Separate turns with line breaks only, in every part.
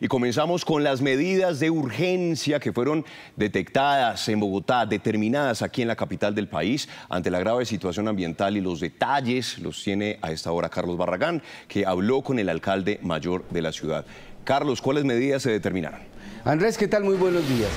y comenzamos con las medidas de urgencia que fueron detectadas en Bogotá, determinadas aquí en la capital del país ante la grave situación ambiental y los detalles los tiene a esta hora Carlos Barragán, que habló con el alcalde mayor de la ciudad. Carlos, ¿cuáles medidas se determinaron? Andrés, ¿qué tal? Muy buenos días.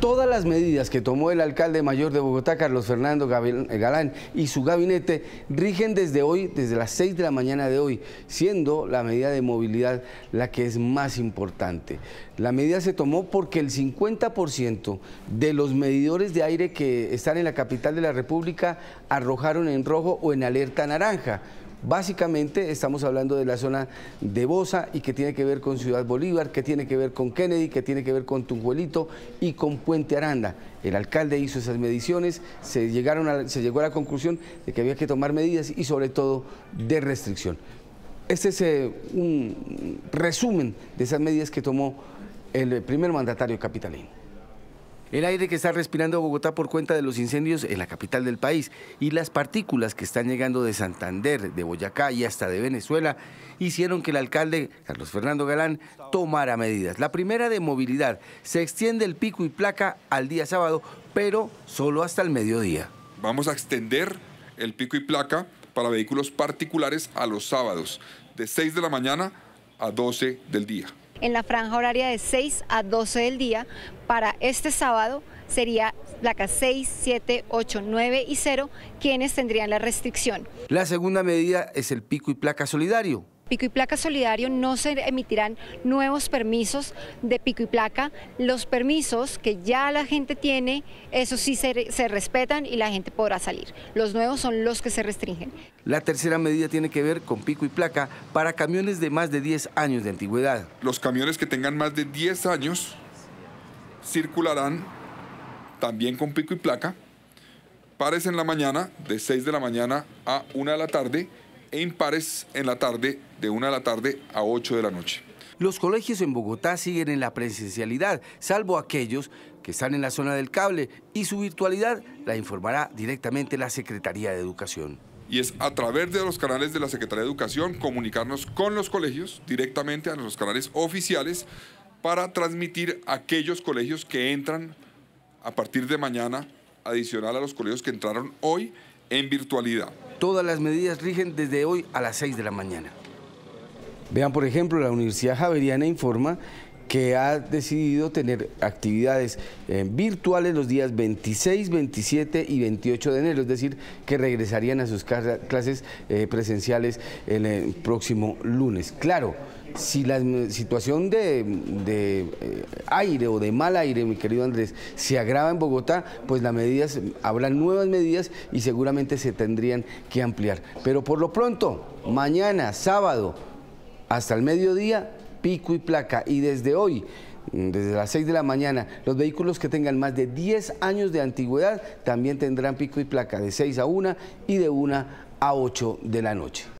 Todas las medidas que tomó el alcalde mayor de Bogotá, Carlos Fernando eh, Galán, y su gabinete rigen desde hoy, desde las 6 de la mañana de hoy, siendo la medida de movilidad la que es más importante. La medida se tomó porque el 50% de los medidores de aire que están en la capital de la República arrojaron en rojo o en alerta naranja Básicamente estamos hablando de la zona de Bosa y que tiene que ver con Ciudad Bolívar, que tiene que ver con Kennedy, que tiene que ver con Tunjuelito y con Puente Aranda. El alcalde hizo esas mediciones, se, llegaron se llegó a la conclusión de que había que tomar medidas y sobre todo de restricción. Este es eh, un resumen de esas medidas que tomó el primer mandatario capitalino. El aire que está respirando Bogotá por cuenta de los incendios en la capital del país y las partículas que están llegando de Santander, de Boyacá y hasta de Venezuela hicieron que el alcalde Carlos Fernando Galán tomara medidas. La primera de movilidad se extiende el pico y placa al día sábado, pero solo hasta el mediodía.
Vamos a extender el pico y placa para vehículos particulares a los sábados, de 6 de la mañana a 12 del día
en la franja horaria de 6 a 12 del día. Para este sábado sería placas 6, 7, 8, 9 y 0 quienes tendrían la restricción.
La segunda medida es el pico y placa solidario
Pico y Placa Solidario no se emitirán nuevos permisos de pico y placa. Los permisos que ya la gente tiene, eso sí se, respetan y la gente podrá salir. Los nuevos son los que se restringen.
La tercera
medida tiene que ver con pico y placa para camiones de más de 10 años de antigüedad. Los camiones que tengan más de 10 años circularán también con pico y placa, pares en la mañana, de 6 de la mañana a 1 de la tarde, e impares en la tarde, de 1 de la tarde a 8 de la noche. Los colegios en
Bogotá siguen en la presencialidad, salvo aquellos que están en la zona del cable y su virtualidad la informará directamente la Secretaría de Educación.
Y es a través de los canales de la Secretaría de Educación comunicarnos con los colegios directamente a los canales oficiales para transmitir aquellos colegios que entran a partir de mañana, adicional a los colegios que entraron hoy en virtualidad. Todas las medidas rigen desde hoy a las 6 de la mañana.
Vean, por ejemplo, la Universidad Javeriana informa que ha decidido tener actividades eh, virtuales los días 26, 27 y 28 de enero, es decir, que regresarían a sus clases eh, presenciales el, eh, próximo lunes. Claro, si la situación de, aire o de mal aire, mi querido Andrés, se agrava en Bogotá, pues las medidas, habrá nuevas medidas y seguramente se tendrían que ampliar. Pero por lo pronto, mañana, sábado, hasta el mediodía, pico y placa. Y desde hoy, mm, desde las 6 de la mañana, los vehículos que tengan más de 10 años de antigüedad también tendrán pico y placa de 6 a 1 y de 1 a 8 de la noche.